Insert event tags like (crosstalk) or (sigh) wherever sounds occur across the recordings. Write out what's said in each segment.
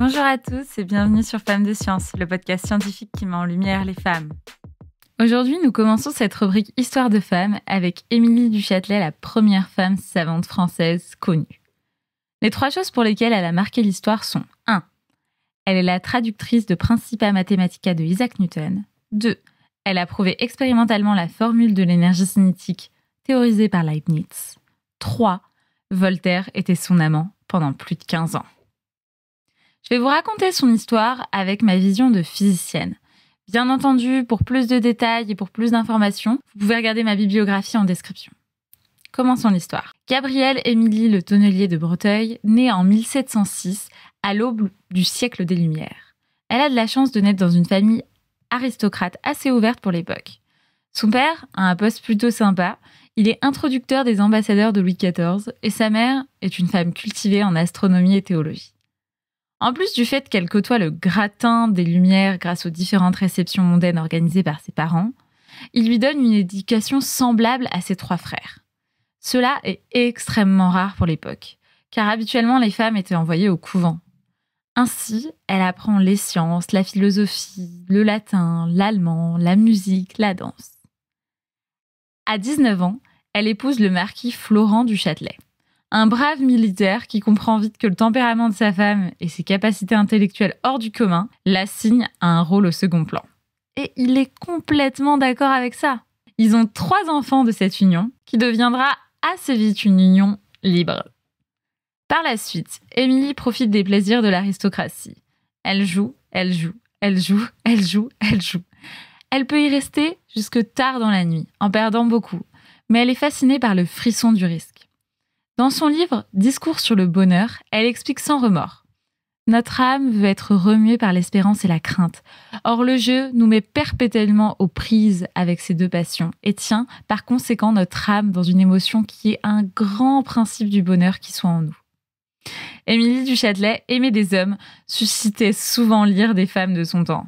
Bonjour à tous et bienvenue sur Femmes de Science, le podcast scientifique qui met en lumière les femmes. Aujourd'hui, nous commençons cette rubrique Histoire de femmes avec Émilie Duchâtelet, la première femme savante française connue. Les trois choses pour lesquelles elle a marqué l'histoire sont 1. Elle est la traductrice de Principia Mathematica de Isaac Newton. 2. Elle a prouvé expérimentalement la formule de l'énergie cinétique théorisée par Leibniz. 3. Voltaire était son amant pendant plus de 15 ans. Je vais vous raconter son histoire avec ma vision de physicienne. Bien entendu, pour plus de détails et pour plus d'informations, vous pouvez regarder ma bibliographie en description. Commençons l'histoire. Gabrielle Émilie Le Tonnelier de Breteuil, née en 1706, à l'aube du siècle des Lumières. Elle a de la chance de naître dans une famille aristocrate assez ouverte pour l'époque. Son père a un poste plutôt sympa, il est introducteur des ambassadeurs de Louis XIV et sa mère est une femme cultivée en astronomie et théologie. En plus du fait qu'elle côtoie le gratin des lumières grâce aux différentes réceptions mondaines organisées par ses parents, il lui donne une éducation semblable à ses trois frères. Cela est extrêmement rare pour l'époque, car habituellement les femmes étaient envoyées au couvent. Ainsi, elle apprend les sciences, la philosophie, le latin, l'allemand, la musique, la danse. À 19 ans, elle épouse le marquis Florent du Châtelet. Un brave militaire qui comprend vite que le tempérament de sa femme et ses capacités intellectuelles hors du commun l'assignent à un rôle au second plan. Et il est complètement d'accord avec ça. Ils ont trois enfants de cette union, qui deviendra assez vite une union libre. Par la suite, Émilie profite des plaisirs de l'aristocratie. Elle joue, elle joue, elle joue, elle joue, elle joue. Elle peut y rester jusque tard dans la nuit, en perdant beaucoup, mais elle est fascinée par le frisson du risque. Dans son livre Discours sur le bonheur, elle explique sans remords. Notre âme veut être remuée par l'espérance et la crainte. Or le jeu nous met perpétuellement aux prises avec ces deux passions et tient par conséquent notre âme dans une émotion qui est un grand principe du bonheur qui soit en nous. Émilie du Châtelet aimait des hommes, suscitait souvent l'ire des femmes de son temps.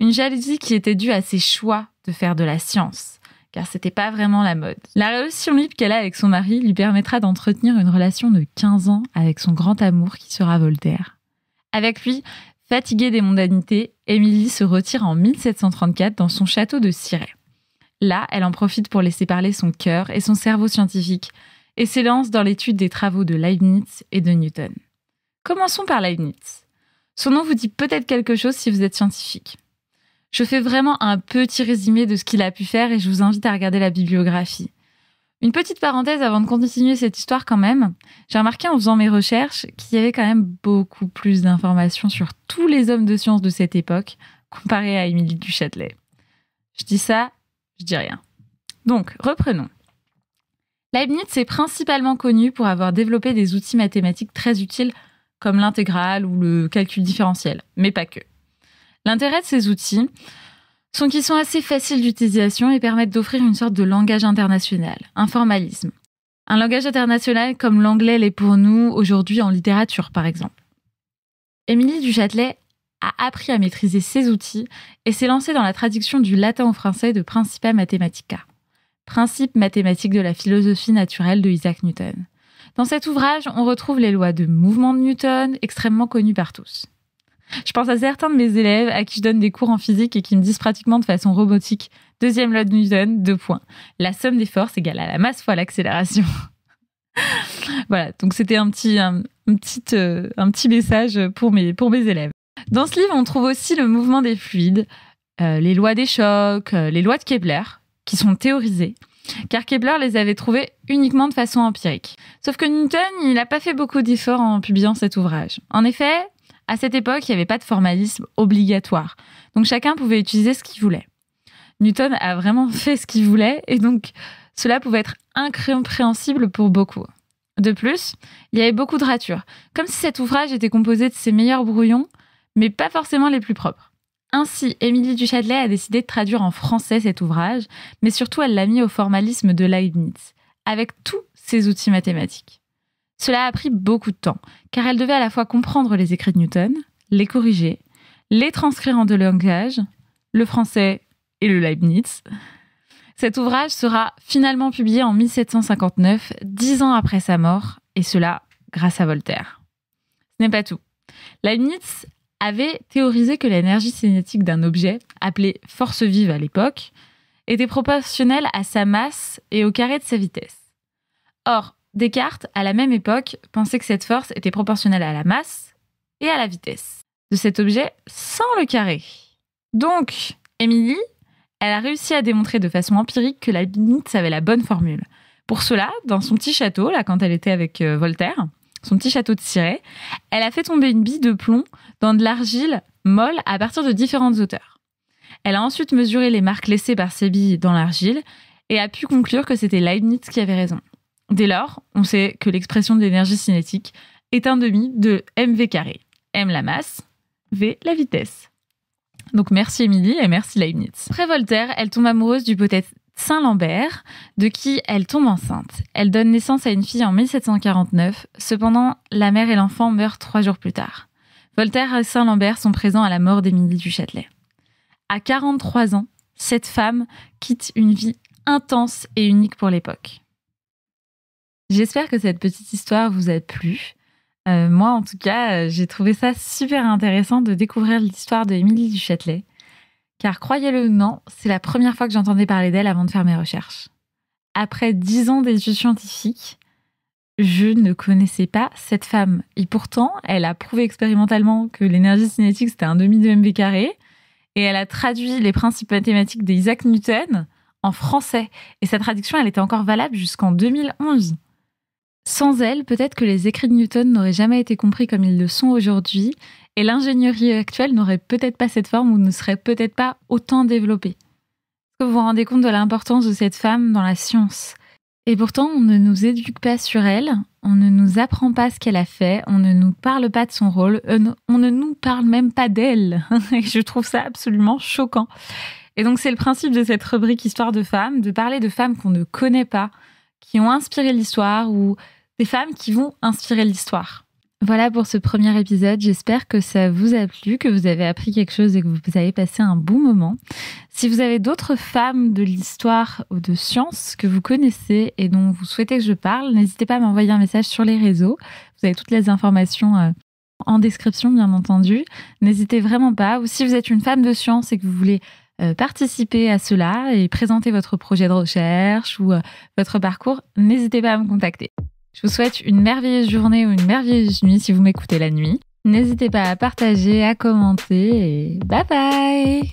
Une jalousie qui était due à ses choix de faire de la science car c'était pas vraiment la mode. La relation libre qu'elle a avec son mari lui permettra d'entretenir une relation de 15 ans avec son grand amour qui sera Voltaire. Avec lui, fatiguée des mondanités, Émilie se retire en 1734 dans son château de siret Là, elle en profite pour laisser parler son cœur et son cerveau scientifique et s'élance dans l'étude des travaux de Leibniz et de Newton. Commençons par Leibniz. Son nom vous dit peut-être quelque chose si vous êtes scientifique. Je fais vraiment un petit résumé de ce qu'il a pu faire et je vous invite à regarder la bibliographie. Une petite parenthèse avant de continuer cette histoire quand même. J'ai remarqué en faisant mes recherches qu'il y avait quand même beaucoup plus d'informations sur tous les hommes de science de cette époque comparé à Émilie du Châtelet. Je dis ça, je dis rien. Donc, reprenons. Leibniz est principalement connu pour avoir développé des outils mathématiques très utiles comme l'intégrale ou le calcul différentiel, mais pas que. L'intérêt de ces outils sont qu'ils sont assez faciles d'utilisation et permettent d'offrir une sorte de langage international, un formalisme. Un langage international comme l'anglais l'est pour nous aujourd'hui en littérature, par exemple. Émilie Duchâtelet a appris à maîtriser ces outils et s'est lancée dans la traduction du latin au français de Principia Mathematica, principe mathématique de la philosophie naturelle de Isaac Newton. Dans cet ouvrage, on retrouve les lois de mouvement de Newton, extrêmement connues par tous. Je pense à certains de mes élèves à qui je donne des cours en physique et qui me disent pratiquement de façon robotique Deuxième loi de Newton, deux points. La somme des forces égale à la masse fois l'accélération. (laughs) voilà, donc c'était un petit, euh, un petit message pour mes, pour mes élèves. Dans ce livre, on trouve aussi le mouvement des fluides, euh, les lois des chocs, euh, les lois de Kepler, qui sont théorisées, car Kepler les avait trouvées uniquement de façon empirique. Sauf que Newton, il n'a pas fait beaucoup d'efforts en publiant cet ouvrage. En effet, à cette époque, il n'y avait pas de formalisme obligatoire, donc chacun pouvait utiliser ce qu'il voulait. Newton a vraiment (laughs) fait ce qu'il voulait, et donc cela pouvait être incompréhensible pour beaucoup. De plus, il y avait beaucoup de ratures, comme si cet ouvrage était composé de ses meilleurs brouillons, mais pas forcément les plus propres. Ainsi, Émilie Châtelet a décidé de traduire en français cet ouvrage, mais surtout elle l'a mis au formalisme de Leibniz, avec tous ses outils mathématiques. Cela a pris beaucoup de temps, car elle devait à la fois comprendre les écrits de Newton, les corriger, les transcrire en deux langages, le français et le Leibniz. Cet ouvrage sera finalement publié en 1759, dix ans après sa mort, et cela grâce à Voltaire. Ce n'est pas tout. Leibniz avait théorisé que l'énergie cinétique d'un objet, appelé force vive à l'époque, était proportionnelle à sa masse et au carré de sa vitesse. Or, Descartes, à la même époque, pensait que cette force était proportionnelle à la masse et à la vitesse de cet objet sans le carré. Donc, Émilie, elle a réussi à démontrer de façon empirique que Leibniz avait la bonne formule. Pour cela, dans son petit château, là, quand elle était avec euh, Voltaire, son petit château de Ciré, elle a fait tomber une bille de plomb dans de l'argile molle à partir de différentes hauteurs. Elle a ensuite mesuré les marques laissées par ces billes dans l'argile et a pu conclure que c'était Leibniz qui avait raison. Dès lors, on sait que l'expression de l'énergie cinétique est un demi de mv carré. m la masse, v la vitesse. Donc merci Émilie et merci Leibniz. Après Voltaire, elle tombe amoureuse du poète Saint-Lambert, de qui elle tombe enceinte. Elle donne naissance à une fille en 1749, cependant la mère et l'enfant meurent trois jours plus tard. Voltaire et Saint-Lambert sont présents à la mort d'Émilie du Châtelet. À 43 ans, cette femme quitte une vie intense et unique pour l'époque. J'espère que cette petite histoire vous a plu. Euh, moi, en tout cas, euh, j'ai trouvé ça super intéressant de découvrir l'histoire de Émilie du Châtelet. Car croyez-le ou non, c'est la première fois que j'entendais parler d'elle avant de faire mes recherches. Après dix ans d'études scientifiques, je ne connaissais pas cette femme. Et pourtant, elle a prouvé expérimentalement que l'énergie cinétique, c'était un demi de mv carré. Et elle a traduit les principes mathématiques d'Isaac Newton en français. Et sa traduction, elle était encore valable jusqu'en 2011. Sans elle, peut-être que les écrits de Newton n'auraient jamais été compris comme ils le sont aujourd'hui, et l'ingénierie actuelle n'aurait peut-être pas cette forme ou ne serait peut-être pas autant développée. Vous vous rendez compte de l'importance de cette femme dans la science. Et pourtant, on ne nous éduque pas sur elle, on ne nous apprend pas ce qu'elle a fait, on ne nous parle pas de son rôle, euh, on ne nous parle même pas d'elle. (laughs) Et je trouve ça absolument choquant. Et donc, c'est le principe de cette rubrique Histoire de femmes, de parler de femmes qu'on ne connaît pas, qui ont inspiré l'histoire ou des femmes qui vont inspirer l'histoire. Voilà pour ce premier épisode. J'espère que ça vous a plu, que vous avez appris quelque chose et que vous avez passé un bon moment. Si vous avez d'autres femmes de l'histoire ou de science que vous connaissez et dont vous souhaitez que je parle, n'hésitez pas à m'envoyer un message sur les réseaux. Vous avez toutes les informations euh, en description, bien entendu. N'hésitez vraiment pas. Ou si vous êtes une femme de science et que vous voulez euh, participer à cela et présenter votre projet de recherche ou euh, votre parcours, n'hésitez pas à me contacter. Je vous souhaite une merveilleuse journée ou une merveilleuse nuit si vous m'écoutez la nuit. N'hésitez pas à partager, à commenter et bye bye